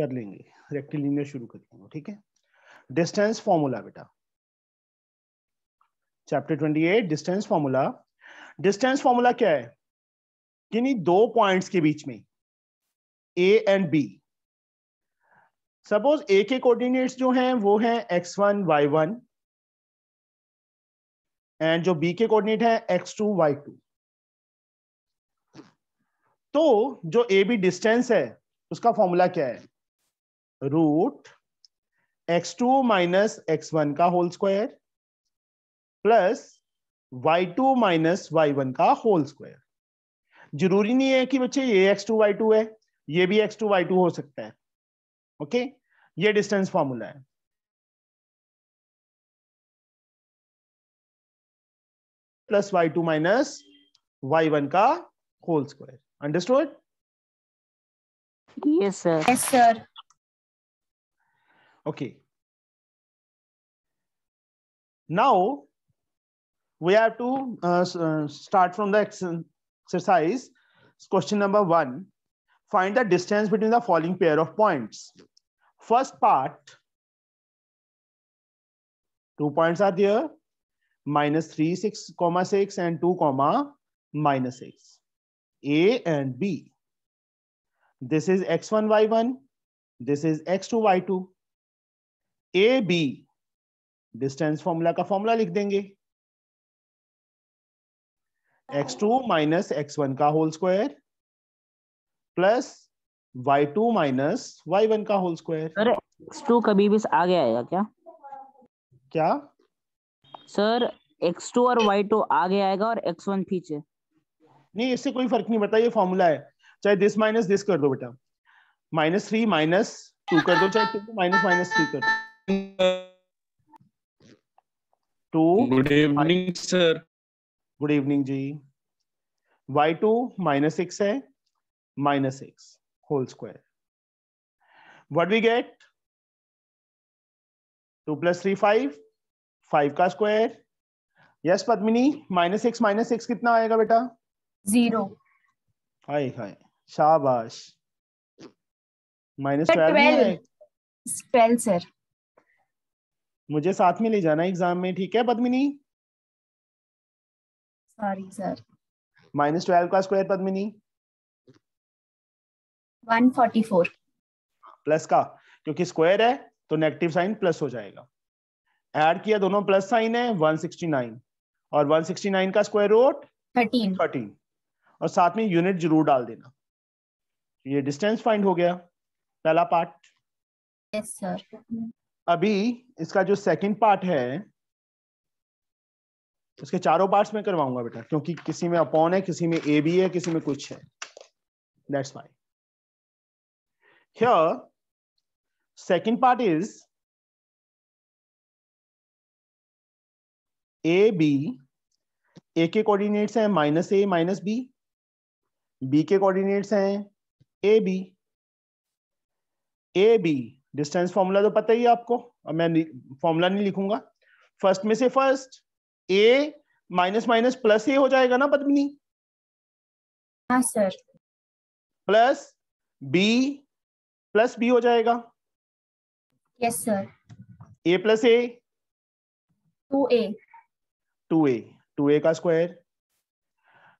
कर लेंगे रेक्टिलिनियर शुरू कर लेंगे ठीक है डिस्टेंस फॉर्मूला बेटा chapter twenty eight distance formula distance formula क्या है किन्हीं दो पॉइंट्स के बीच में A and B suppose A के कोऑर्डिनेट्स जो हैं वो हैं x one y one and जो बी के कोऑर्डिनेट हैं एक्स टू वाई टू तो जो ए बी डिस्टेंस है उसका फॉर्मूला क्या है root x two minus x one का whole square plus y two minus y one का होल स्क्वायर जरूरी नहीं है कि बच्चे ये एक्स टू वाई टू है ये भी एक्स टू वाई टू हो सकता है ओके ये डिस्टेंस फॉर्मूला है plus y two minus y one का whole square understood yes sir yes sir Okay. Now we have to uh, uh start from the exercise. Question number one, find the distance between the following pair of points. First part, two points are there, minus 3, 6, comma 6 and 2, comma minus 6, A and B. This is x1, y1, this is x2, y2. A B distance formula का formula लिख देंगे x two minus x one का whole square plus y two minus y one का whole square sir x two कभी भी आगे आएगा क्या क्या सर एक्स टू और वाई टू आगे आएगा और एक्स वन पीछे नहीं इससे कोई फर्क नहीं पड़ता ये फॉर्मूला है चाहे दिस माइनस दिस कर दो बेटा माइनस थ्री माइनस टू कर दो चाहे टू माइनस माइनस थ्री कर दो टू good evening sir good evening जी वाई टू माइनस सिक्स है minus six whole square what we get two plus three five five का square yes Padmini minus six minus six कितना आएगा बेटा zero हाय हाय शाबाश माइनस ट्वेल्व ट्वेल्व सर मुझे साथ में ले जाना एग्जाम में ठीक है Padmini sorry sir minus twelve का square Padmini one forty four plus का क्योंकि स्क्वायर है तो नेगेटिव साइन प्लस हो जाएगा ऐड किया दोनों प्लस साइन है 169 और 169 का स्क्वायर रूट 13 13 और साथ में यूनिट जरूर डाल देना ये डिस्टेंस फाइंड हो गया पहला पार्ट यस सर अभी इसका जो सेकंड पार्ट है उसके चारों पार्ट्स में करवाऊंगा बेटा क्योंकि किसी में अपॉन है किसी में ए बी है किसी में कुछ है that's why here second part is A B A के कोऑर्डिनेट्स हैं minus A minus B B के कोऑर्डिनेट्स हैं A B A B distance formula तो पता ही है आपको मैं फॉर्मूला नहीं लिखूंगा फर्स्ट में से first A minus minus plus A हो जाएगा ना पद्मिनी हाँ sir plus B plus B हो जाएगा yes sir A plus A two A two A two A का square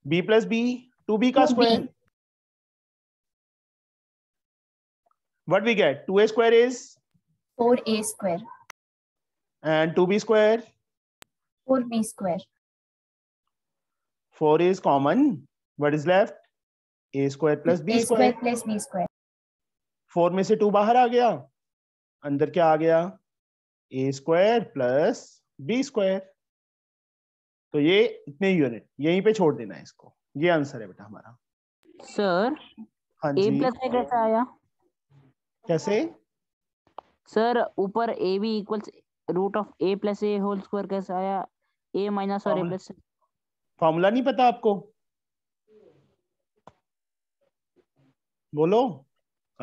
B plus B two B का square what we get 2a square is 4a square and 2b square 4b square 4 is common what is left a square plus b a square square plus b square 4 में से 2 बाहर आ गया अंदर क्या आ गया a square plus b square तो ये इतने यूनिट यहीं पे छोड़ देना है इसको ये आंसर है बेटा हमारा सर हाँ जी, a प्लस में कैसे आया कैसे सर ऊपर A B equal root of A plus A whole square कैसे आया ए माइनस और ए प्लस फॉर्मूला नहीं पता आपको बोलो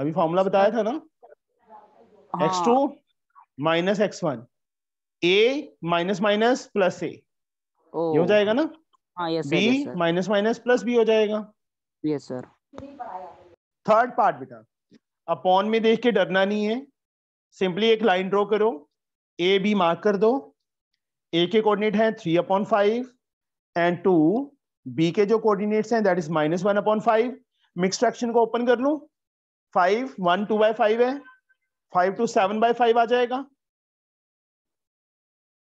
अभी फॉर्मूला बताया था ना x two minus x one A minus minus plus A हो जाएगा ना yes B minus minus plus B हो जाएगा यस सर थर्ड पार्ट बेटा अपॉन में देख के डरना नहीं है सिंपली एक लाइन ड्रॉ करो ए बी मार्क कर दो ए के कोऑर्डिनेट हैं three upon five and two B के जो कोऑर्डिनेट्स हैं that is minus one upon five mix fraction को ओपन कर लूँ five one two by five है five two seven by five आ जाएगा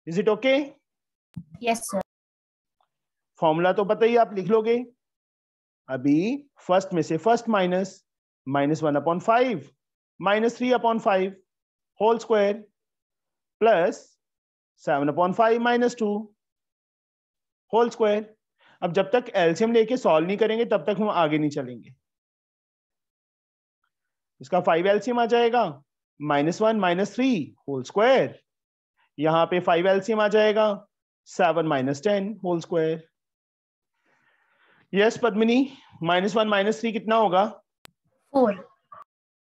is it okay yes sir formula तो पता ही आप लिख लोगे अभी फर्स्ट में से first minus minus 1 upon 5 minus 3 upon 5 whole square plus 7 upon 5 minus 2 whole square अब जब तक एल्सियम लेके सॉल्व नहीं करेंगे तब तक हम आगे नहीं चलेंगे इसका फाइव एल्सियम आ जाएगा minus one minus three whole square यहां पे फाइव एल्सियम आ जाएगा seven minus ten whole square yes Padmini minus one minus three कितना होगा four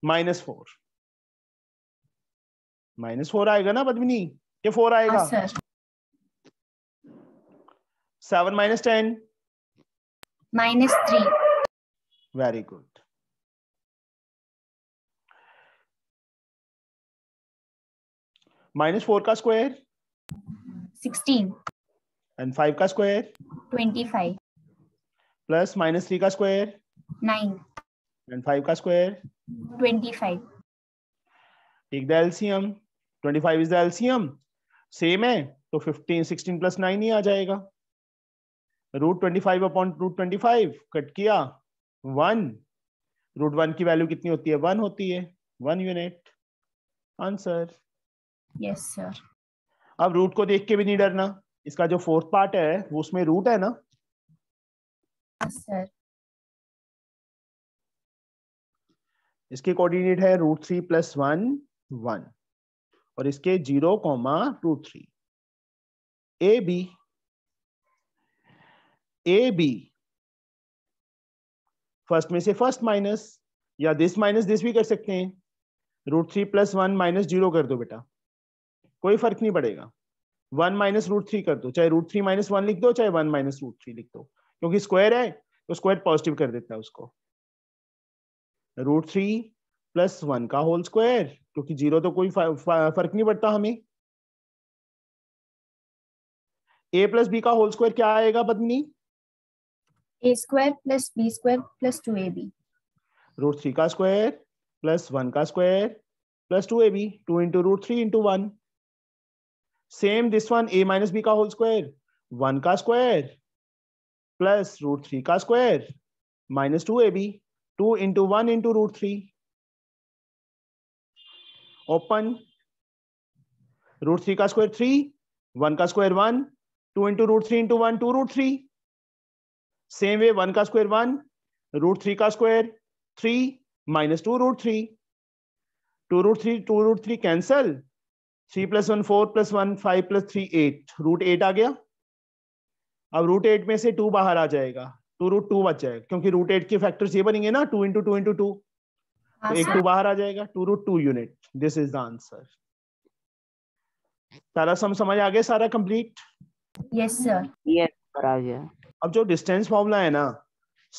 minus four minus four आएगा ना पद्मिनी ये फोर आएगा हाँ, seven minus ten minus three very good minus four का स्क्वायर सिक्सटीन एंड फाइव का square twenty five plus minus three का स्क्वायर नाइन एंड फाइव का square twenty five take the LCM twenty five is the LCM same है तो fifteen sixteen plus nine ही आ जाएगा root twenty five upon root twenty five cut किया one root one की value कितनी होती है वन होती है one unit answer yes sir अब रूट को देख के भी नहीं डरना इसका जो फोर्थ पार्ट है वो उसमें रूट है ना सर yes, इसके कोऑर्डिनेट है root three plus one one और इसके zero comma root three A B A B first में से फर्स्ट माइनस या दिस माइनस दिस भी कर सकते हैं root three plus one minus zero कर दो बेटा कोई फर्क नहीं पड़ेगा वन माइनस रूट थ्री कर दो चाहे रूट थ्री माइनस वन लिख दो चाहे वन माइनस रूट थ्री लिख दो क्योंकि स्क्वायर है तो स्क्वायर पॉजिटिव कर देता है उसको रूट थ्री प्लस वन का होल स्क्वायर क्योंकि जीरो तो कोई फर्क नहीं पड़ता हमें ए प्लस बी का होल स्क्वायर क्या आएगा पत्नी A square plus B square plus two A B root three का स्क्वायर प्लस वन का square plus two A B two into root three into one same this one A minus B का whole square one का square plus root three का square minus two A B two into one into root three open root three का square three one का square one two into root three into one two root three same way one का square one root three का square three minus two root three two root three two root three cancel three plus one four plus one five plus three eight root eight आ गया अब root eight में से to बाहर आ जाएगा two root to बचा है क्योंकि रूट एट के फैक्टर्स ये बनेंगे ना two into two into two तो एक टू बाहर आ जाएगा two root two unit this is the answer सारा सम समझ आ गया सारा complete yes sir yes sir आ गया अब जो डिस्टेंस फॉर्मूला है ना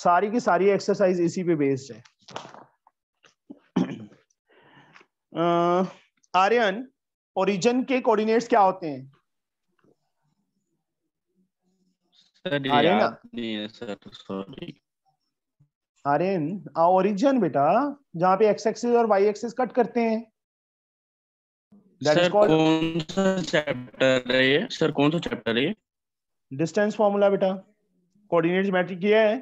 सारी की सारी एक्सरसाइज इसी पे बेस्ड है आर्यन ओरिजिन के कोऑर्डिनेट्स क्या होते हैं आर्यन ओरिजिन तो बेटा जहाँ पे एक्स एक्सिस और वाई एक्सिस कट करते हैं सर कौन सा चैप्टर है ये डिस्टेंस फॉर्मूला बेटा कोऑर्डिनेट मैट्रिक ये है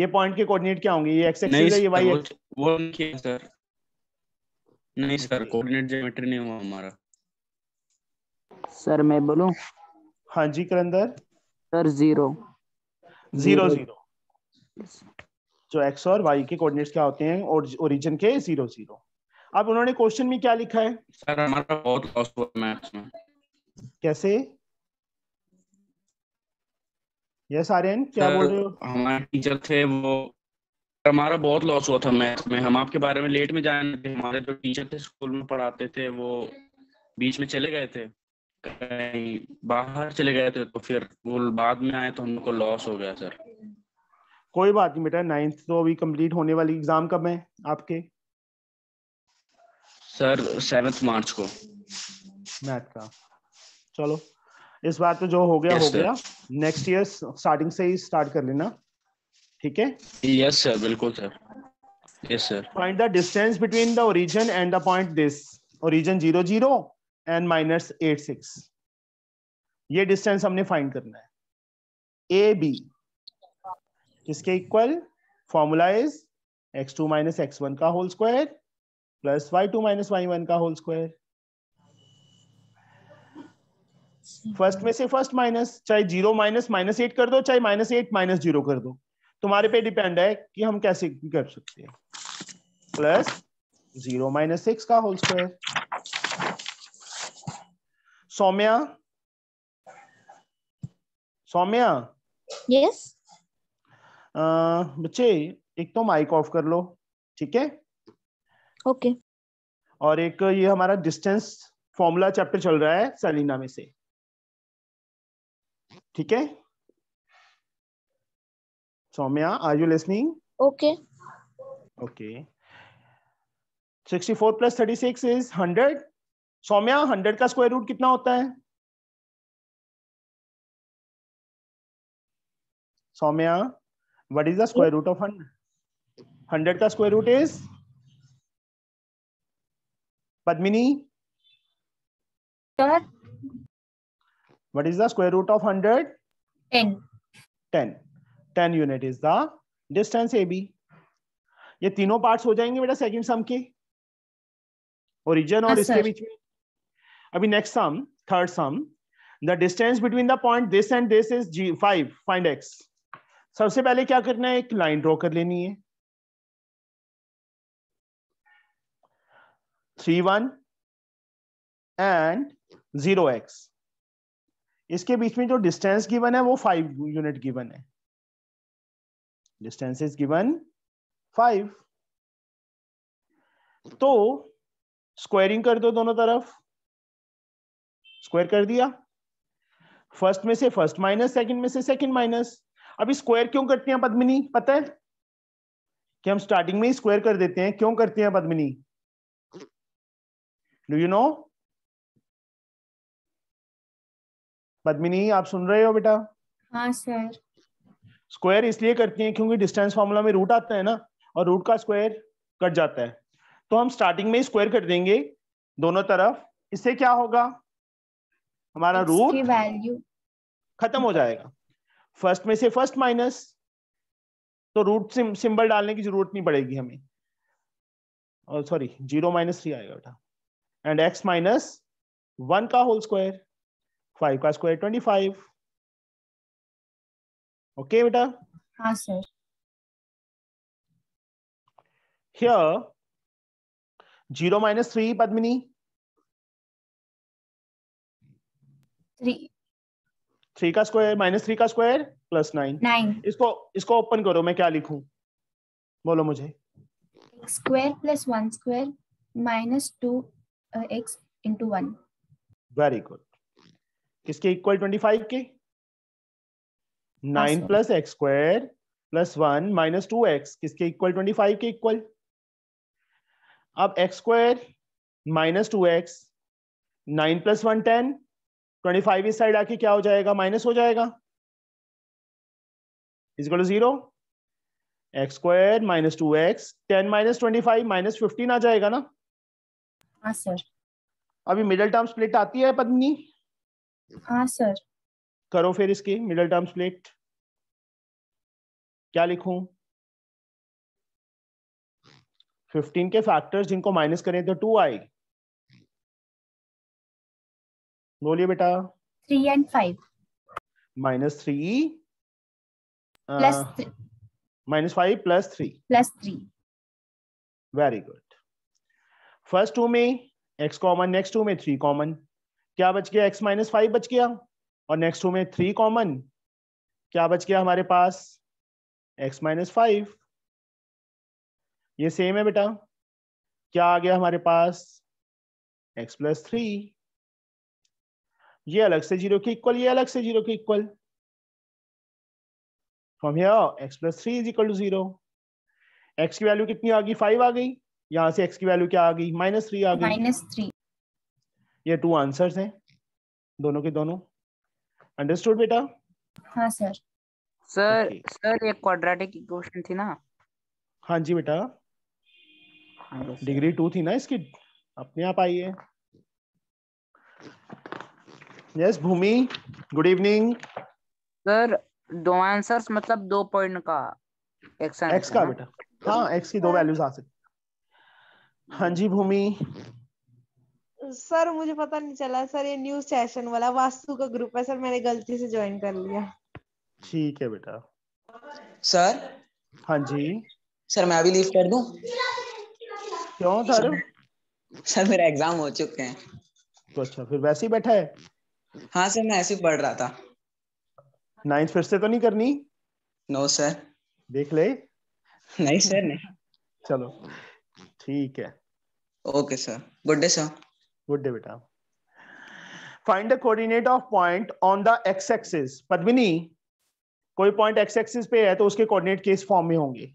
ये पॉइंट के कोऑर्डिनेट क्या होंगे ये एक्स एक्सिस है ये वाई एक्सिस वो क्या सर नहीं सर कोऑर्डिनेट ज्योमेट्री नहीं हुआ हमारा सर मैं बोलूं हाँ जी करंदर सर जीरो जीरो जीरो जो एक्स और वाई के कोऑर्डिनेट्स क्या होते हैं और ओरिजिन के जीरो जीरो अब उन्होंने क्वेश्चन में क्या लिखा है सर हमारा बहुत लॉस हुआ मैथ्स में कैसे यस आर्यन क्या बोल रहे हो हमारे टीचर थे वो हमारा बहुत लॉस हुआ था मैथ्स में हम आपके बारे में लेट में जाने थे हमारे जो टीचर थे स्कूल में पढ़ाते थे वो बीच में चले गए थे कहीं बाहर चले गए थे तो फिर वो बाद में आए तो हमको लॉस हो गया सर कोई बात नहीं बेटा नाइन्थ तो अभी कंप्लीट होने वाली एग्जाम कब है आपके सर सेवेंथ मार्च को मैथ का चलो इस बार तो जो हो गया yes, हो sir. गया नेक्स्ट ईयर स्टार्टिंग से ही स्टार्ट कर लेना ठीक है यस सर बिल्कुल sir yes sir find the distance between the origin and the point this origin zero zero and minus eight six ये डिस्टेंस हमने फाइंड करना है ए बी किसके equal formula is x two minus x one का whole square plus y two minus y one का whole square first में से first minus चाहे जीरो माइनस माइनस एट कर दो चाहे माइनस एट माइनस जीरो कर दो तुम्हारे पे डिपेंड है कि हम कैसे कर सकते हैं प्लस जीरो माइनस सिक्स का whole square Soumya Soumya yes बच्चे एक तो माइक ऑफ कर लो ठीक है ओके okay. और एक ये हमारा डिस्टेंस फॉर्मूला चैप्टर चल रहा है सलीना में से ठीक है Soumya are you listening okay okay sixty four plus thirty six is hundred Soumya hundred का स्क्वायर रूट कितना होता है Soumya what is the square root of hundred hundred का square root is Padmini what is the square root of hundred ten ten ten unit is the distance A B ये तीनों parts हो जाएंगे बेटा सेकंड सम के ओरिजिन और हाँ, इसके बीच में अभी next sum third sum the distance between the point this and this is जी फाइव फाइंड एक्स सबसे पहले क्या करना है एक लाइन ड्रॉ कर लेनी है three one and zero x इसके बीच में जो डिस्टेंस गिवन है वो फाइव यूनिट गिवन है डिस्टेंस इज गिवन फाइव तो स्क्वायरिंग कर दो दोनों तरफ स्क्वायर कर दिया फर्स्ट में से फर्स्ट माइनस सेकंड में से सेकंड माइनस अभी स्क्वायर क्यों करते हैं पद्मिनी पता है कि हम स्टार्टिंग में ही स्क्वायर कर देते हैं क्यों करते हैं Padmini do you know Padmini आप सुन रहे हो बेटा हाँ सर स्क्वायर इसलिए करते हैं क्योंकि डिस्टेंस फॉर्मूला में रूट आता है ना और रूट का स्क्वायर कट जाता है तो हम स्टार्टिंग में ही स्क्वायर कर देंगे दोनों तरफ इससे क्या होगा हमारा रूट वैल्यू खत्म हो जाएगा फर्स्ट में से फर्स्ट माइनस तो रूट सिंबल डालने की जरूरत नहीं पड़ेगी हमें और सॉरी जीरो माइनस थ्री आएगा बेटा एंड एक्स माइनस वन का होल स्क्वायर फाइव का स्क्वायर ट्वेंटी फाइव ओके बेटा हाँ sir here zero minus three Padmini three का स्क्वायर माइनस थ्री का स्क्वायर प्लस नाइन नाइन इसको इसको ओपन करो मैं क्या लिखू बोलो मुझे square plus one square minus two x into one very good किसके इक्वल ट्वेंटी फाइव के nine plus x square plus one minus two x किसके इक्वल ट्वेंटी फाइव के इक्वल अब x square minus two x nine plus one ten twenty five इस side आके क्या हो जाएगा माइनस हो जाएगा is equal to zero x square minus two x ten minus twenty five minus fifteen आ जाएगा ना सर हाँ, अभी मिडल टर्म स्प्लिट आती है पत्नी सर हाँ, करो फिर इसकी मिडल टर्म स्प्लिट क्या लिखूं 15 के फैक्टर्स जिनको माइनस करें तो टू आएगी बोलिए बेटा three and five minus three plus minus five plus three plus three very good first two में एक्स कॉमन नेक्स्ट टू में थ्री कॉमन क्या बच गया एक्स माइनस फाइव बच गया और नेक्स्ट टू में थ्री कॉमन क्या बच गया हमारे पास एक्स माइनस फाइव ये सेम है बेटा क्या आ गया हमारे पास एक्स प्लस थ्री ये अलग से जीरो के इक्वल ये अलग से जीरो के equal from here x plus three is equal to zero x की वैल्यू कितनी आ गई फाइव आ गई यहां से एक्स की वैल्यू क्या आ गई माइनस थ्री आ गई माइनस थ्री ये टू आंसर हैं दोनों के दोनों अंडरस्टूड बेटा हाँ सर सर okay. सर एक क्वाड्रेटिक इक्वेशन थी ना हाँ जी बेटा डिग्री हाँ, टू थी ना इसकी अपने आप आई है yes Bhumi good evening sir दो आंसर्स मतलब दो पॉइंट का एक्स एक्स का बेटा हाँ एक्स की दो वैल्यूज आ सकती हाँ जी भूमि सर मुझे पता नहीं चला सर ये न्यू सेशन वाला वास्तु का ग्रुप है सर मैंने गलती से ज्वाइन कर लिया ठीक है बेटा सर हाँ जी सर मैं अभी लीव कर दूं क्यों सर सर मेरा एग्जाम हो चुके हैं तो अच्छा फिर वैसे ही बैठा है हाँ सर मैं ऐसे ही पढ़ रहा था नाइन्थ फिर से तो नहीं करनी नो no, सर देख ले नहीं सर नहीं चलो ठीक है okay sir good day sir good day बेटा find the coordinate of point on the x axis Padmini कोई पॉइंट एक्स एक्सिस पे है तो उसके कोऑर्डिनेट किस फॉर्म में होंगे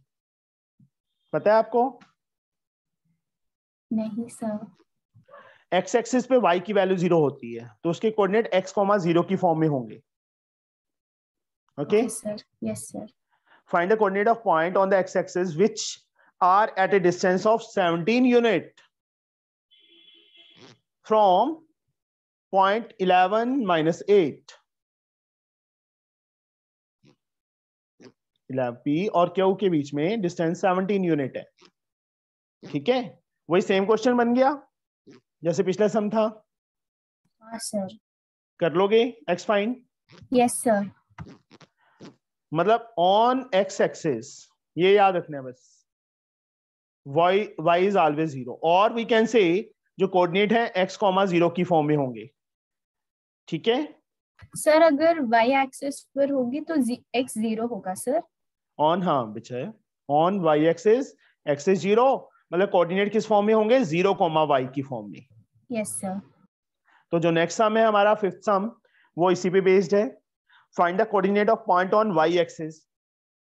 पता है आपको नहीं सर एक्स एक्सिस पे वाई की वैल्यू जीरो होती है तो उसके कोऑर्डिनेट एक्स कॉमा जीरो की फॉर्म में होंगे okay find the coordinate of point on the x axis which are at a distance of seventeen unit from point eleven minus eight P और Q के बीच में डिस्टेंस 17 यूनिट है ठीक है वही सेम क्वेश्चन बन गया जैसे पिछला सम था सर हाँ, कर लोगे एक्स फाइन यस सर मतलब ऑन एक्स एक्सिस ये याद रखना है बस y y is always zero और वी कैन से जो कोऑर्डिनेट है एक्स कॉमा जीरो की फॉर्म में होंगे ठीक है सर अगर वाई एक्सिस पर होगी तो एक्स जीरो होगा सर ऑन हाँ बेचा on y axis axis zero मतलब कोऑर्डिनेट किस फॉर्म में होंगे जीरो कॉमा वाई की फॉर्म में यस सर तो जो नेक्स्ट सम है हमारा फिफ्थ सम वो इसी पे बेस्ड है find the coordinate of point on y axis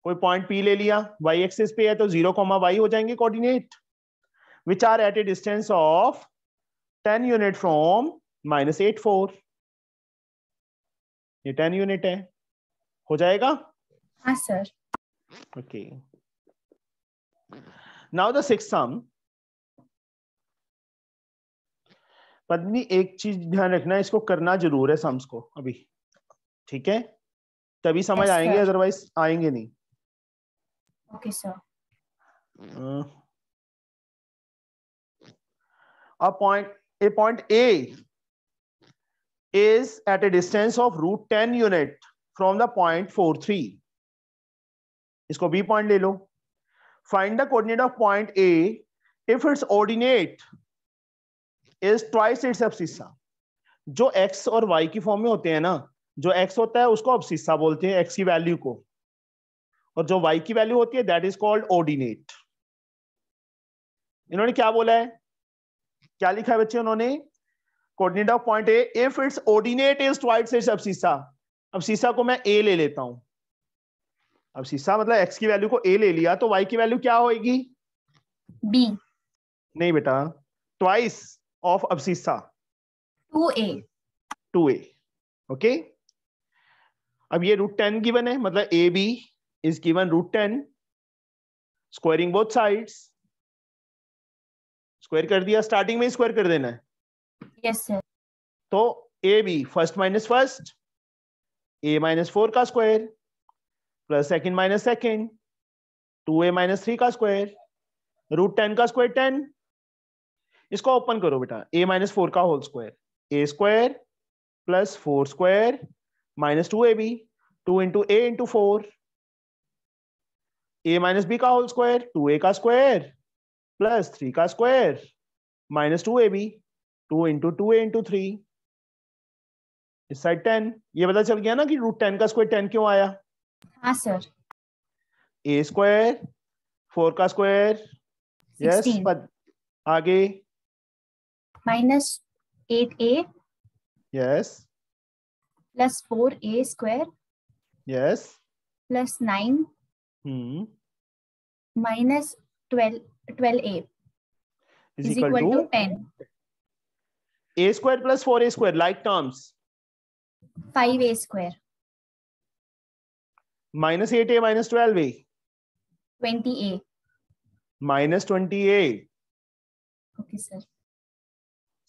कोई पॉइंट पी ले लिया वाई एक्सिस पे है तो जीरो कॉमा वाई हो जाएंगे coordinate which are at a distance of ten unit from minus eight four ये टेन यूनिट है हो जाएगा हाँ sir okay now the six sum Padmi एक चीज ध्यान रखना इसको करना जरूर है सम्स को अभी ठीक है तभी समझ आएंगे अदरवाइज आएंगे नहीं okay sir point A point A is at a distance of root ten unit from the point four three इसको बी पॉइंट ले लो find the coordinate of point A if its ordinate is twice its abscissa जो x और Y की form में होते हैं ना जो एक्स होता है उसको अबसीसा बोलते हैं एक्स की वैल्यू को और जो वाई की वैल्यू होती है दैट इज कॉल्ड ऑर्डिनेट इन्होंने क्या बोला है क्या लिखा है बच्चे उन्होंने coordinate of point A if its ordinate is twice its abscissa abscissa को मैं ए ले लेता हूं अब शीशा मतलब x की वैल्यू को a ले लिया तो y की वैल्यू क्या होगी b नहीं बेटा twice of abscissa? 2a. 2a. Okay. अब ये रूट टेन गिवन है मतलब A B is given root ten squaring both sides square कर दिया स्टार्टिंग में ही स्क्वायर कर देना है यस सर तो A B first minus first A minus four का square plus second minus second two A minus three का square root ten का स्क्वायर टेन इसको ओपन करो बेटा ए माइनस फोर का whole square A square plus four square minus two A B two into A into four A minus B का whole square two A का square plus three का square minus two A B two into two A into three इस side ten ये पता चल गया ना कि रूट टेन का स्क्वायर टेन क्यों आया हाँ सर ए स्क्वायर फोर का स्क्वायर यस आगे minus 8a. Yes. Plus 4a square. Yes. Plus 9. Hmm. Minus 12, 12a. Is, is equal, equal to, to 10. a square plus 4a square like terms. 5a square. Minus 8a minus 12a. 20a. Minus 20a. Okay, sir.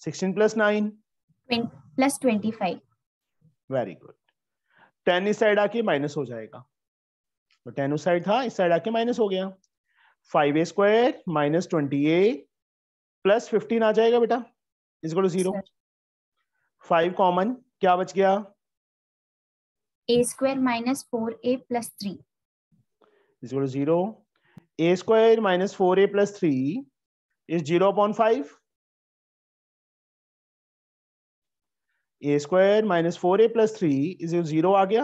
16 plus 9? 20, plus 25. very good 10 इस side आके minus हो जाएगा तो 10 उस side था इस side आके minus हो गया 5a square minus twenty plus fifteen आ जाएगा बेटा इसको जीरो 5 कॉमन क्या बच गया A square minus four A plus three is equal zero A square minus four plus three is zero upon 5 A square minus four A plus three is zero आ गया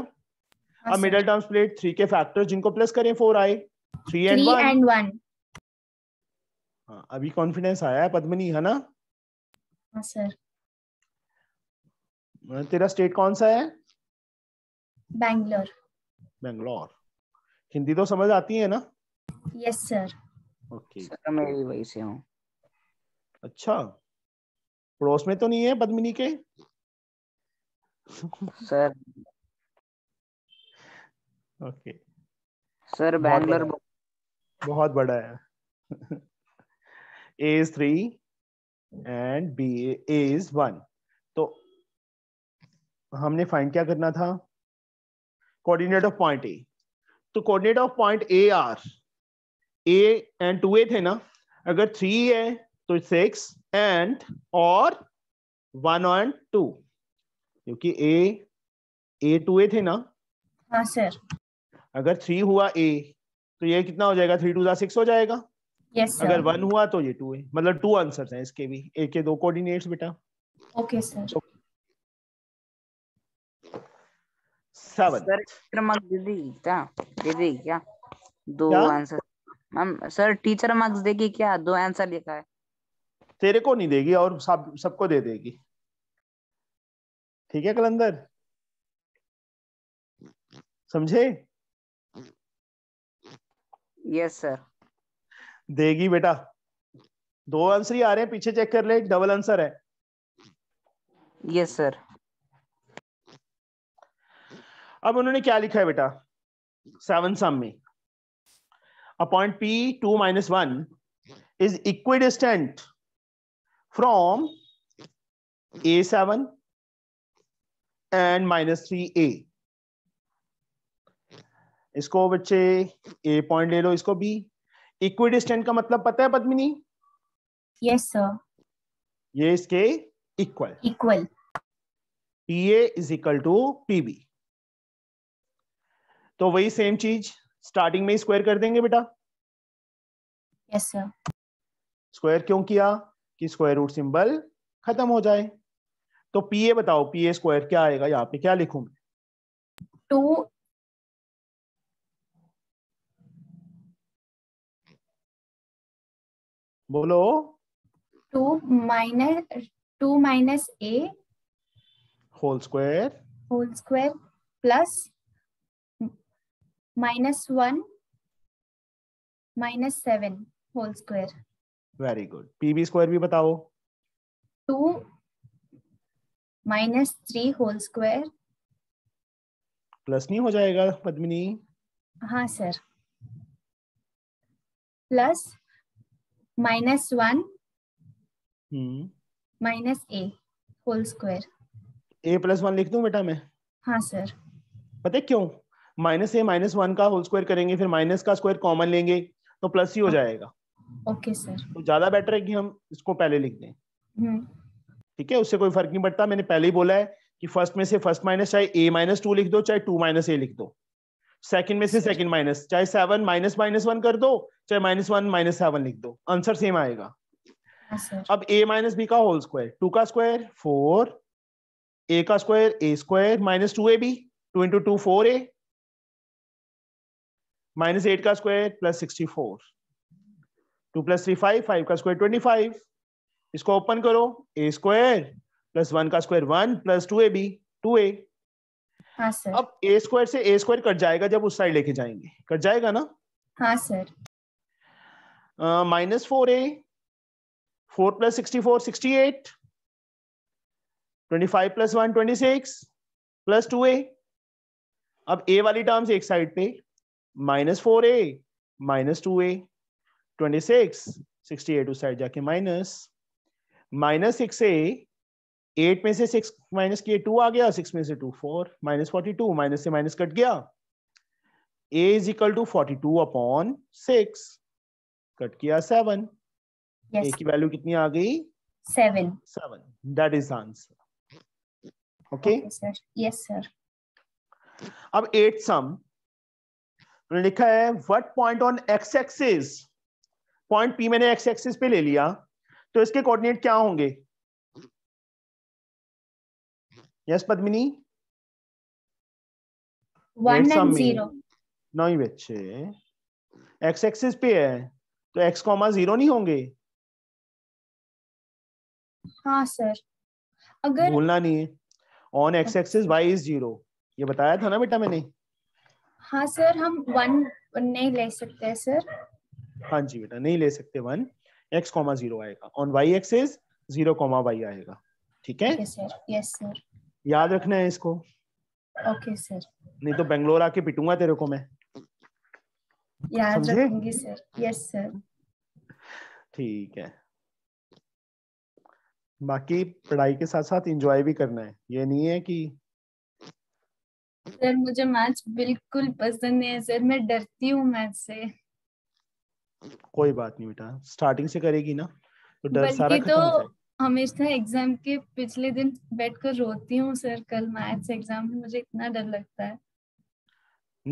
हाँ अब मिडल टर्म स्प्लिट थ्री के factor जिनको plus करें four आए three and and one हाँ अभी कॉन्फिडेंस आया है पद्मनी है ना हाँ सर हाँ, तेरा स्टेट कौन सा है बैंगलोर बैंगलोर हिंदी तो समझ आती है ना यस सर ओके मैं भी वही से हूँ अच्छा पड़ोस में तो नहीं है पद्मिनी के सर ओके सर बैंगलोर बहुत बड़ा है A is three and B A is one तो हमने फाइंड क्या करना था कोऑर्डिनेट ऑफ पॉइंट ए तो coordinate of point A are A and two A थे ना अगर थ्री है तो सिक्स एंड और वन एंड टू क्योंकि ए ए टू ए थे ना हाँ सर अगर थ्री हुआ ए तो ये कितना हो जाएगा थ्री टू सिक्स हो जाएगा yes, sir. अगर वन हुआ तो ये टू है मतलब टू आंसर हैं इसके भी ए के दो कोऑर्डिनेट्स बेटा ओके सर सेवन दीदी क्या दीदी क्या दो answer ma'am sir teacher marks देगी क्या दो आंसर लिखा है तेरे को नहीं देगी और सब सबको दे देगी ठीक है कलंदर समझे यस सर देगी बेटा दो आंसर ही आ रहे हैं पीछे चेक कर ले डबल आंसर है यस सर अब उन्होंने क्या लिखा है बेटा सेवन सम में a point P two minus one is distant from A seven and minus three A इसको बच्चे ए पॉइंट ले लो इसको बी इक्वी डिस्टेंट का मतलब पता है पद्मिनी यस सर ये इसके equal equal P A is equal to P B तो वही सेम चीज स्टार्टिंग में स्क्वायर कर देंगे बेटा यस सर स्क्वायर क्यों किया कि स्क्वायर रूट सिंबल खत्म हो जाए तो पी ए बताओ पी ए स्क्वायर क्या आएगा यहाँ पे क्या लिखू मैं टू बोलो two minus two minus A whole square whole square plus minus one minus seven whole square very good P B square भी बताओ two minus three whole square plus नहीं हो जाएगा पद्मिनी हाँ sir plus minus one minus A whole square A plus one लिख दू बेटा मैं हाँ सर पता है क्यों माइनस ए माइनस वन का होल स्क्वायर करेंगे फिर माइनस का स्क्वायर कॉमन लेंगे तो प्लस ही हो हाँ। जाएगा ओके सर तो ज्यादा बेटर है कि हम इसको पहले लिख दें हम्म ठीक है उससे कोई फर्क नहीं पड़ता मैंने पहले ही बोला है कि फर्स्ट में से फर्स्ट माइनस चाहे ए माइनस टू लिख दो चाहे टू माइनस ए लिख दो सेकंड में से सेकंड माइनस चाहे सेवन माइनस माइनस वन कर दो चाहे माइनस वन माइनस सेवन लिख दो आंसर सेम आएगा हाँ, अब ए माइनस बी का होल स्क्वायर टू का स्क्वायर फोर ए का square A square minus two A B two into two four A minus eight का square plus sixty four two plus three five five का square twenty five इसको open करो A square plus one का square one plus two A B two A हाँ, अब ए square से ए square cut जाएगा जब उस साइड लेके जाएंगे कट जाएगा ना हाँ sir minus four A four plus sixty four sixty eight twenty five plus one twenty six plus two A अब ए वाली टर्म्स एक साइड पे minus four A minus two A twenty six sixty eight उस side जाके minus minus six से eight में से six minus किए टू आ गया सिक्स में से two four minus forty two minus से माइनस कट गया ए is equal to forty two upon six cut किया सेवन ए की वैल्यू कितनी आ गई seven seven that is answer okay yes sir अब एट सम लिखा है what point on x axis point P मैंने एक्स एक्सिस पे ले लिया तो इसके कोऑर्डिनेट क्या होंगे यस पद्मिनी वन नहीं बच्चे एक्स एक्सिस पे है तो एक्स कॉमा जीरो नहीं होंगे हाँ सर अगर बोलना नहीं है on x axis y is zero ये बताया था ना बेटा मैंने हाँ सर हम वन नहीं ले सकते सर हाँ जी बेटा नहीं ले सकते वन एक्स कॉमा जीरो आएगा on y axis zero comma y आएगा ठीक है यस सर याद रखना है इसको ओके सर नहीं तो बेंगलोर आके पिटूंगा तेरे को मैं याद रखूंगी सर यस सर ठीक है बाकी पढ़ाई के साथ साथ एंजॉय भी करना है ये नहीं है कि सर मुझे मैथ्स बिल्कुल पसंद नहीं है सर मैं डरती हूँ मैथ्स से कोई बात नहीं बेटा स्टार्टिंग से करेगी ना तो डर सारा तो हमेशा एग्जाम के पिछले दिन बैठकर रोती हूँ सर कल मैथ्स एग्जाम में मुझे इतना डर लगता है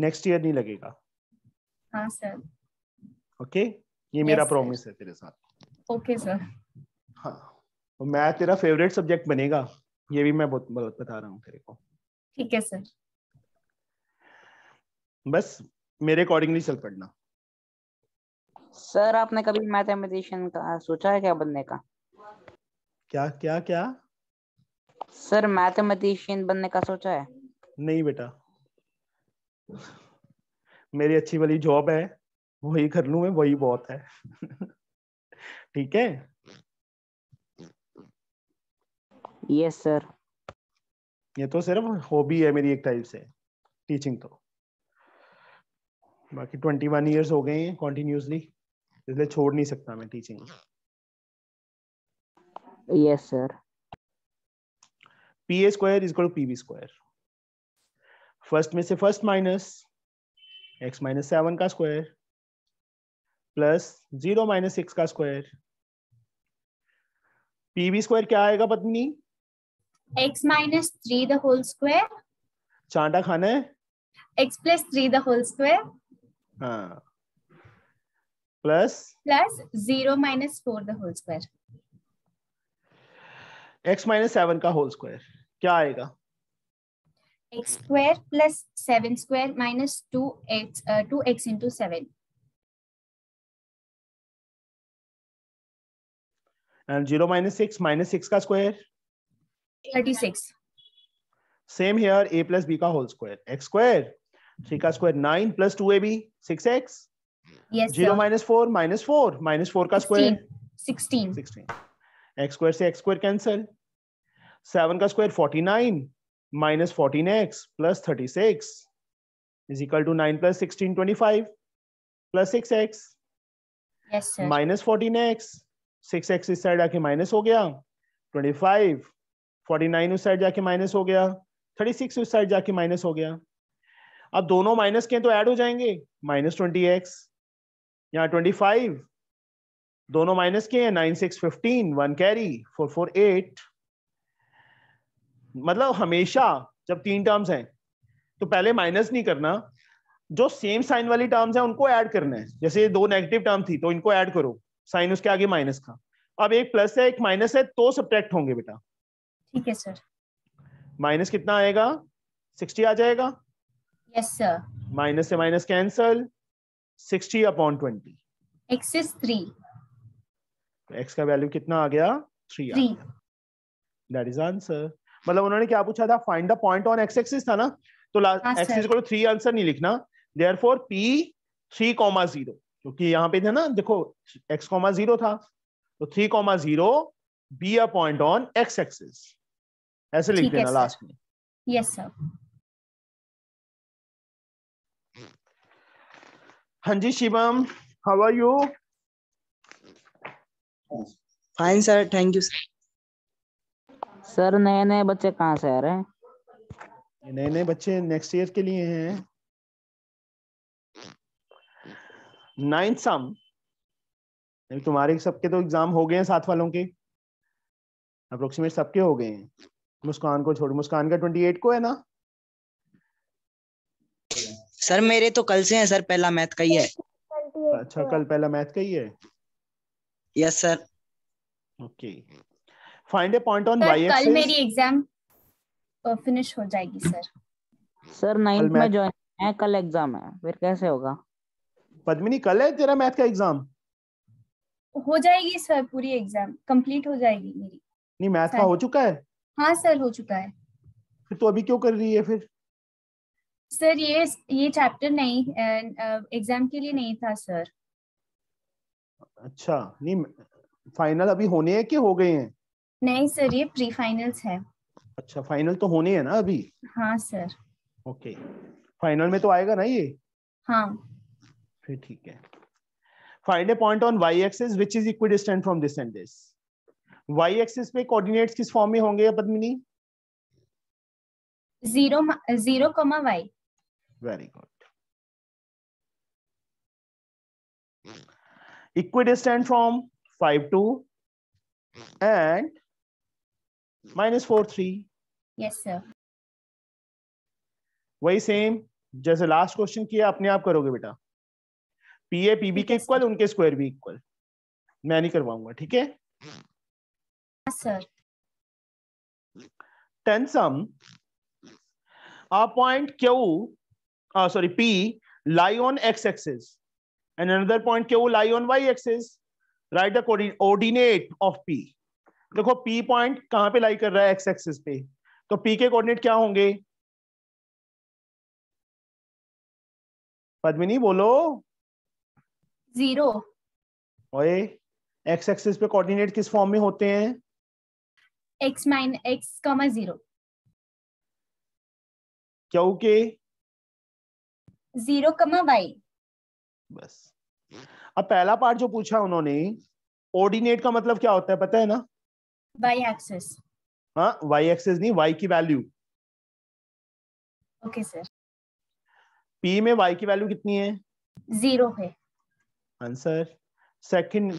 नेक्स्ट ईयर नहीं लगेगा हाँ सर ओके ये yes, मेरा प्रॉमिस है तेरे साथ ओके सर हाँ तो मैं तेरा फेवरेट सब्जेक्ट बनेगा ये भी मैं बहुत बहुत बता रहा हूँ तेरे को ठीक है सर बस मेरे अकॉर्डिंगली चल पड़ना सर आपने कभी मैथमेटिशियन का सोचा है क्या बनने का क्या क्या क्या सर मैथमेटिशियन बनने का सोचा है नहीं बेटा मेरी अच्छी वाली जॉब है वही कर लू मैं वही बहुत है ठीक है यस सर ये तो सिर्फ हॉबी है मेरी एक टाइप से टीचिंग तो बाकी ट्वेंटी वन ईयर्स हो गए हैं कॉन्टिन्यूसली इसलिए छोड़ नहीं सकता मैं teaching yes sir P A square is equal to P B square first में से first minus x minus seven का square plus zero minus six का स्क्वायर पी बी स्क्वायर क्या आएगा पत्नी x minus three the whole square चांटा खाना है x plus three the whole square हाँ plus plus 0 minus 4 the whole square x minus 7 का whole square क्या आएगा x square plus 7 square minus 2x uh, 2x into 7 and zero minus six minus six का square thirty six. same here a plus b का whole square x square three का square nine plus two six x. 6x zero minus four minus four minus four का square sixteen x square से x square cancel seven का square forty nine minus fourteen x plus thirty six is equal to nine plus sixteen twenty five plus six x minus fourteen x six x इस side आके minus हो गया twenty five forty nine उस side जाके minus हो गया thirty six उस side जाके माइनस हो गया अब दोनों माइनस के तो ऐड हो जाएंगे माइनस ट्वेंटी एक्स यहाँ ट्वेंटी फाइव दोनों माइनस के हैं nine six fifteen one carry four four eight मतलब हमेशा जब तीन टर्म्स हैं तो पहले माइनस नहीं करना जो सेम साइन वाली टर्म्स हैं उनको ऐड करना है जैसे दो नेगेटिव टर्म थी तो इनको ऐड करो साइन उसके आगे माइनस का अब एक प्लस है एक माइनस है तो सब्ट्रैक्ट होंगे बेटा ठीक है सर माइनस कितना आएगा सिक्सटी आ जाएगा यस सर माइनस से minus cancel sixty upon twenty x is three x का वैल्यू कितना आ गया थ्री दैट इज आंसर मतलब उन्होंने क्या पूछा था find the point on x axis था ना तो last x is three answer नहीं लिखना therefore P three comma zero क्योंकि यहाँ पे था ना देखो एक्स कॉमा जीरो था तो three comma zero be a point on x axis ऐसे लिख देना लास्ट में यस सर हाँ जी Shivam how are you fine sir thank you sir नए नए बच्चे कहाँ से आ रहे हैं नए नए बच्चे नेक्स्ट ईयर के लिए हैं नाइन्थ सम तुम्हारे सबके तो एग्जाम हो गए हैं साथ वालों के अप्रोक्सीमेट सबके हो गए हैं मुस्कान को छोड़ मुस्कान का ट्वेंटी एट को है ना सर मेरे तो कल से है सर पहला मैथ का ही है अच्छा कल पहला मैथ का ही है yes sir okay find a point on y कल मेरी एग्जाम फिनिश हो जाएगी सर सर नाइन्थ में ज्वाइन है कल एग्जाम है फिर कैसे होगा पद्मिनी कल है तेरा मैथ का एग्जाम हो जाएगी सर पूरी एग्जाम कंप्लीट हो जाएगी मेरी नहीं मैथ का हो चुका है हाँ सर हो चुका है फिर तो अभी क्यों कर रही है फिर सर ये ये चैप्टर नहीं एग्जाम uh, के लिए नहीं था सर अच्छा नहीं फाइनल अभी होने हैं कि हो गए हैं नहीं सर ये प्री फाइनल्स है अच्छा फाइनल तो होने हैं ना अभी हाँ सर ओके फाइनल में तो आएगा ना ये हाँ फिर ठीक है find a point on y axis which is equidistant from this and this y axis पे कोऑर्डिनेट्स किस फॉर्म में होंगे Padmini zero zero comma y very good equidistant from 5 2 and minus 4 3 yes sir वही सेम जैसे लास्ट क्वेश्चन किया अपने आप करोगे बेटा पी ए पीबी के इक्वल उनके स्क्वायर भी इक्वल मैं नहीं करवाऊंगा ठीक है sir tenth sum a point Q uh, sorry, P lie on x-axis and another point Q lie on y-axis. Write the coordinate of P. देखो P पॉइंट कहां पे लाई कर रहा है x एक्सिस पे तो P के कोऑर्डिनेट क्या होंगे पद्मिनी बोलो जीरो x एक्सिस पे कोऑर्डिनेट किस फॉर्म में होते हैं x माइन x कॉमा जीरो क्योंकि जीरो कमा वाई बस अब पहला पार्ट जो पूछा उन्होंने ऑर्डिनेट का मतलब क्या होता है पता है ना वाई एक्सेस हाँ वाई एक्सेस नहीं वाई की वैल्यू ओके सर पी में वाई की वैल्यू कितनी है जीरो है आंसर सेकंड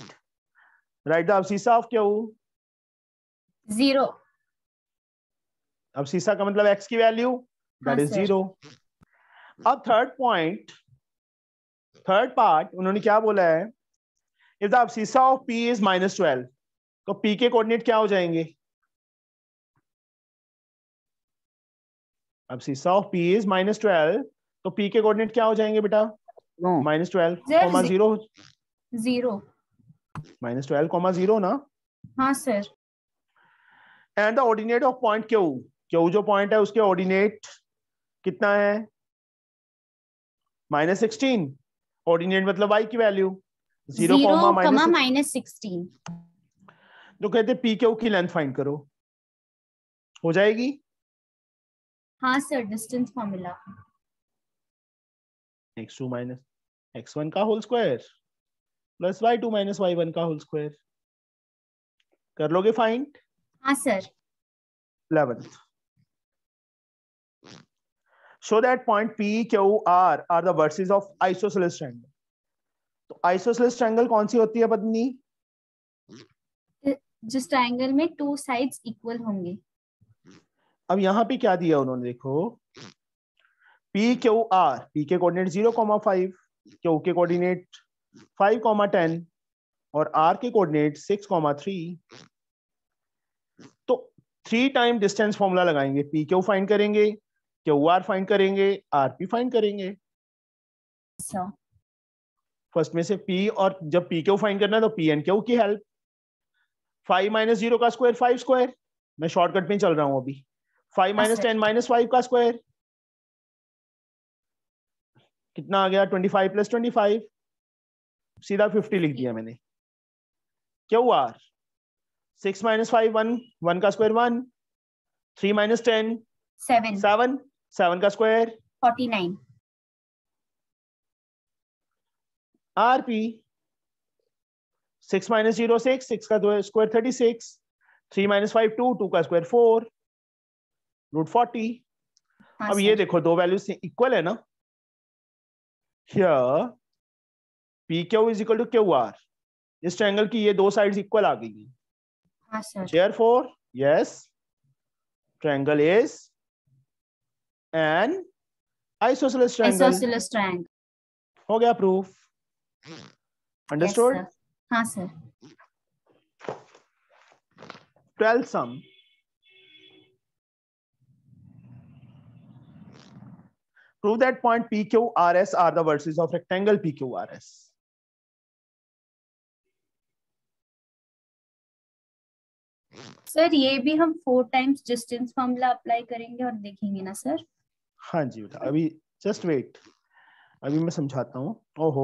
राइट अब सीसा ऑफ क्या हो जीरो सीसा का मतलब एक्स की वैल्यू दैट इज जीरो अब थर्ड पॉइंट थर्ड पार्ट उन्होंने क्या बोला है if the abscissa of P is minus twelve तो पी के कोऑर्डिनेट क्या हो जाएंगे सीसा of P is minus twelve तो पी के कोऑर्डिनेट क्या हो जाएंगे बेटा minus twelve comma zero zero minus twelve comma zero ना हाँ sir and the ordinate of point Q Q जो पॉइंट है उसके ऑर्डिनेट कितना है माइनस सिक्सटीन ऑर्डिनेट मतलब वाई की वैल्यू जीरो माइनस सिक्सटीन जो कहते पी क्यू की लेंथ फाइंड करो हो जाएगी हाँ sir distance formula x two minus x one का whole square plus y two minus y one का होल स्क्वायर कर लोगे फाइंड हाँ sir eleventh so that point p q r are the vertices of isosceles triangle तो isosceles triangle कौन सी होती है पत्नी जिस ट्रायंगल में टू साइड्स इक्वल होंगे अब यहाँ पे क्या दिया उन्होंने देखो पी क्यू आर पी के coordinate zero comma five Q के कोऑर्डिनेट फाइव कॉमा टेन और आर के कोऑर्डिनेट सिक्स कॉमा थ्री तो थ्री टाइम डिस्टेंस फॉर्मूला लगाएंगे पी क्यू फाइंड करेंगे क्यू आर फाइंड करेंगे आर पी फाइंड करेंगे first में से पी और जब पी क्यू फाइंड करना है तो पी एन क्यू की हेल्प फाइव माइनस जीरो का स्क्वायर फाइव स्क्वायर मैं शॉर्टकट में चल रहा हूं अभी five minus ten minus five का स्क्वायर कितना आ गया twenty five plus twenty five सीधा फिफ्टी लिख दिया मैंने Q R six minus five one one का square one three minus ten seven seven seven का square forty nine R P six minus zero six six का square thirty six three minus five two two का square four root forty हाँ, अब ये देखो दो values equal है ना P Q is equal to Q R इस ट्रायंगल की ये दो साइड्स इक्वल आ गई हैं therefore yes triangle is an isosceles triangle isosceles triangle हो गया प्रूफ अंडरस्टूड हाँ sir twelfth sum prove that point PQRS are the vertices of rectangle PQRS. sir ये भी हम four times distance formula apply करेंगे और देखेंगे ना sir हाँ जी बेटा अभी जस्ट वेट अभी मैं समझाता हूँ ओहो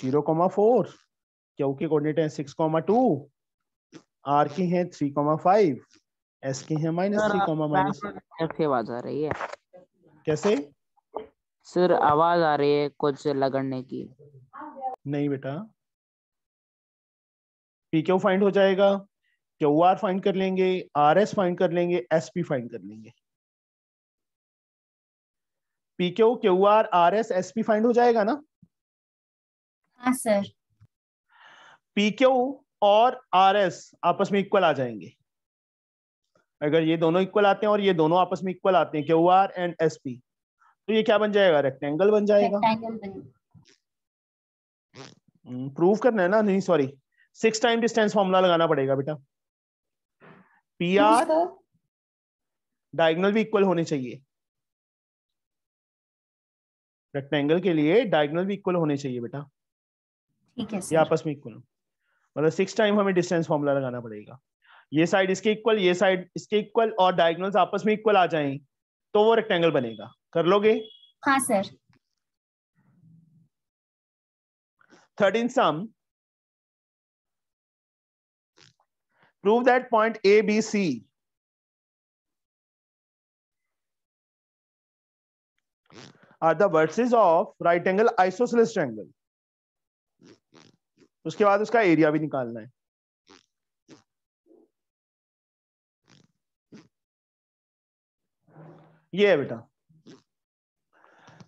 जीरो कॉमा फोर क्यू के कोऑर्डिनेट हैं सिक्स कॉमा टू आर के हैं थ्री कॉमा फाइव एस के हैं माइनस थ्री कॉमा माइनस आवाज आ रही है कैसे सर आवाज आ रही है कुछ लगने की नहीं बेटा पी क्यू फाइंड हो जाएगा कि ओ आर फाइंड कर लेंगे आर एस फाइंड कर लेंगे एस पी फाइंड कर लेंगे P Q Q R R S S P find हो जाएगा ना हाँ सर पी क्यू और आर एस आपस में इक्वल आ जाएंगे अगर ये दोनों इक्वल आते हैं और ये दोनों आपस में इक्वल आते हैं Q R and S P तो ये क्या बन जाएगा रेक्टेंगल बन जाएगा प्रूव hmm, करना है ना नहीं sorry six time distance formula लगाना पड़ेगा बेटा पी आर डायगोनल भी इक्वल होने चाहिए रेक्टेंगल के लिए डायगोनल भी इक्वल होने चाहिए बेटा ठीक है ये आपस में इक्वल मतलब सिक्स टाइम हमें डिस्टेंस फॉर्मूला लगाना पड़ेगा ये साइड इसके इक्वल ये साइड इसके इक्वल और डायग्नल आपस में इक्वल आ जाएं तो वो रेक्टेंगल बनेगा कर लोगे हाँ sir third in sum prove that point a b c are the vertices of right angle isosceles triangle उसके बाद उसका एरिया भी निकालना है ये है बेटा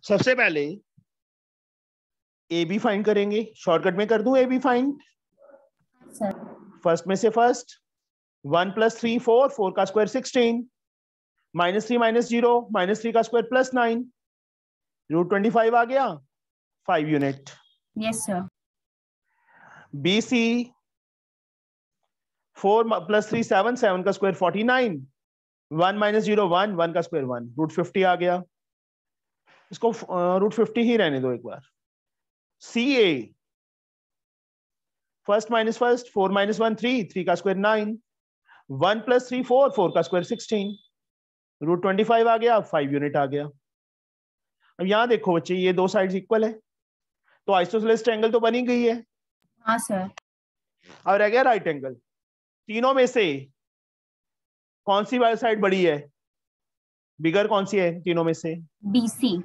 सबसे पहले ए बी फाइंड करेंगे शॉर्टकट में कर दूं ए बी फाइंड फर्स्ट में से first one plus three four four का square sixteen minus three minus zero minus three का square plus nine root twenty five आ गया five unit yes sir B C four plus three seven seven का square forty nine one minus zero one one का square one root fifty आ गया इसको root fifty ही रहने दो एक बार C A first minus first four minus one three three का square nine one plus three four four का square sixteen root twenty five आ गया फाइव यूनिट आ गया अब यहाँ देखो बच्चे ये दो साइड इक्वल है तो आइसोसलेस ट्रैंगल तो बनी गई है हाँ सर और रह गया राइट एंगल तीनों में से कौन सी वाली साइड बड़ी है बिगर कौन सी है तीनों में से बीसी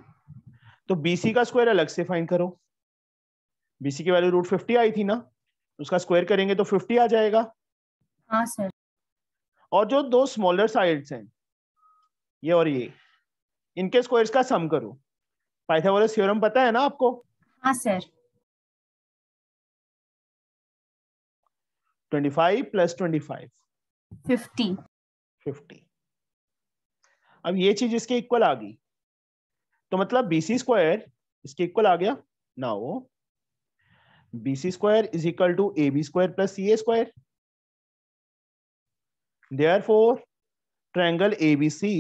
तो बीसी का स्क्वायर अलग से फाइंड करो बीसी की वैल्यू रूट फिफ्टी आई थी ना उसका स्क्वायर करेंगे तो फिफ्टी आ जाएगा हाँ सर और जो दो स्मॉलर साइड हैं ये और ये इनके स्क्वायर्स का सम करो पाइथागोरस थ्योरम पता है ना आपको हाँ सर 25 प्लस 25 50 50 अब ये चीज इसके इक्वल आ गई तो मतलब बीसी स्क्वायर इसके इक्वल आ गया ना हो BC square is equal to A B square plus C A square therefore triangle abc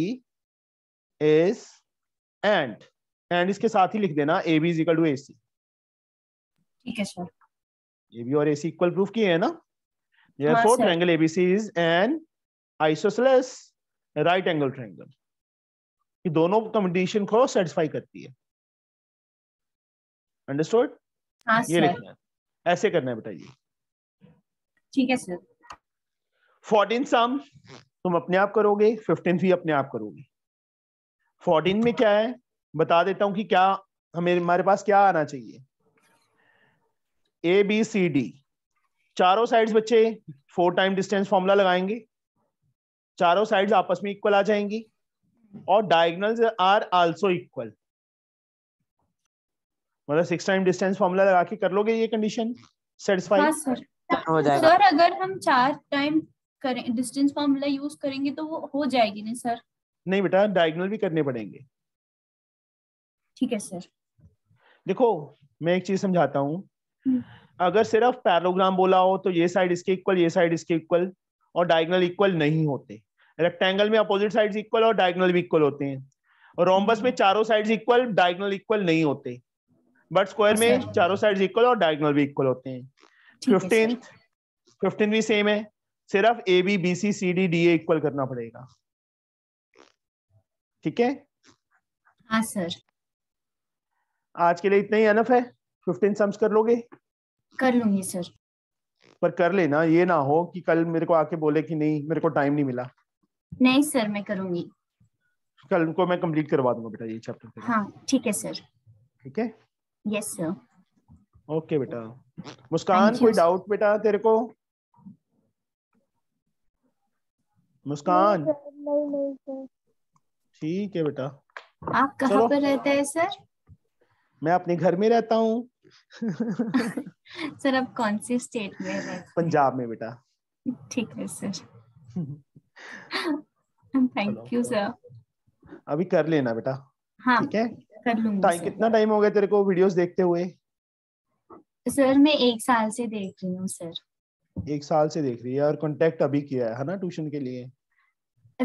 is and and इसके साथ ही लिख देना A B is equal to A C ठीक है सर ए बी और ए सी इक्वल प्रूफ किए है ना हाँ, therefore हाँ, triangle abc is an isosceles right angle triangle कि दोनों कंडीशन को सेटिस्फाई करती है अंडरस्टूड हाँ, ये लिखना है ऐसे करना है बेटा ये ठीक है सर फोर्टीन सम तुम अपने आप करोगे फिफ्टीन भी अपने आप करोगे फोर्टीन में क्या है बता देता हूं कि क्या हमें हमारे पास क्या आना चाहिए ए बी सी डी चारों साइड्स बच्चे फोर टाइम डिस्टेंस फॉर्मूला लगाएंगे चारों साइड्स आपस में इक्वल आ जाएंगी और डायगनल आर आल्सो इक्वल मतलब सिक्स टाइम डिस्टेंस फॉर्मूला लगा के कर लोगे ये कंडीशन सेटिस्फाई हाँ, सर अगर हम चार टाइम करें डिस्टेंस फॉर्मूला यूज करेंगे तो वो हो जाएगी ना सर नहीं बेटा डायगोनल भी करने पड़ेंगे ठीक है सर देखो मैं एक चीज समझाता हूँ हम्म। अगर सिर्फ पैरोग्राम बोला हो तो ये साइड इसके इक्वल ये साइड इसके इक्वल और डायगोनल इक्वल नहीं होते रेक्टेंगल में अपोजिट साइड्स इक्वल और डायगोनल भी इक्वल होते हैं और रोम्बस हम्म। में चारों साइड्स इक्वल डायगोनल इक्वल नहीं होते बट स्क्वायर हाँ, में चारों साइड्स इक्वल और डायगोनल भी इक्वल होते हैं फिफ्टींथ फिफ्टीन भी सेम है सिर्फ A B B C C D D equal equal करना पड़ेगा ठीक है हाँ सर आज के लिए इतना ही अनफ है फिफ्टीन सम्स कर लोगे कर लूंगी सर पर कर लेना ये ना हो कि कल मेरे को आके बोले कि नहीं मेरे को टाइम नहीं मिला नहीं सर मैं करूंगी कल को मैं कंप्लीट करवा दूंगा बेटा ये चैप्टर हाँ ठीक है सर ठीक है यस सर ओके बेटा मुस्कान कोई डाउट बेटा तेरे को मुस्कान नहीं नहीं ठीक है बेटा आप कहाँ पर रहते हैं सर मैं अपने घर में रहता हूँ सर आप कौन सी स्टेट में रहते पंजाब में बेटा ठीक है सर थैंक यू सर अभी कर लेना बेटा हाँ है कर लूंगी टाइम कितना टाइम हो गया तेरे को वीडियोस देखते हुए सर मैं एक साल से देख रही हूँ सर एक साल से देख रही है और कांटेक्ट अभी किया है ना ट्यूशन के लिए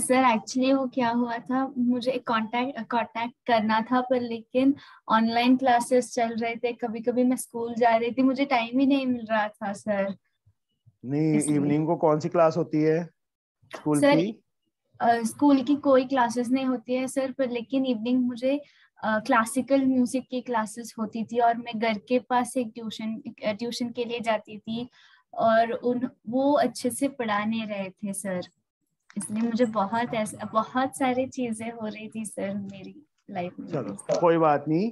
सर एक्चुअली वो क्या हुआ था मुझे एक कांटेक्ट कांटेक्ट करना था पर लेकिन ऑनलाइन क्लासेस चल रहे थे कभी कभी मैं स्कूल जा रही थी मुझे टाइम ही नहीं मिल रहा था सर नहीं इवनिंग को कौन सी क्लास होती है स्कूल सर, की स्कूल की कोई क्लासेस नहीं होती है सर पर लेकिन इवनिंग मुझे क्लासिकल uh, म्यूजिक की क्लासेस होती थी और मैं घर के पास एक ट्यूशन ट्यूशन के लिए जाती थी और उन वो अच्छे से पढ़ा नहीं रहे थे सर इसलिए मुझे बहुत ऐसा बहुत सारी चीजें हो रही थी सर मेरी लाइफ में चलो कोई बात नहीं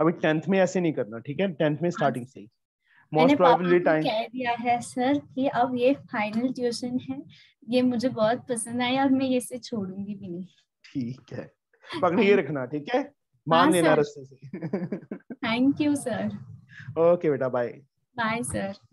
अभी टेंथ में ऐसे नहीं करना ठीक है टेंथ में स्टार्टिंग से मोस्ट प्रोबेबली टाइम कह दिया है सर कि अब ये फाइनल ट्यूशन है ये मुझे बहुत पसंद आया अब मैं ये से छोड़ूंगी भी नहीं ठीक है पकड़ पकड़िए रखना ठीक है हाँ, मान लेना रस्ते से थैंक यू सर ओके बेटा बाय बाय सर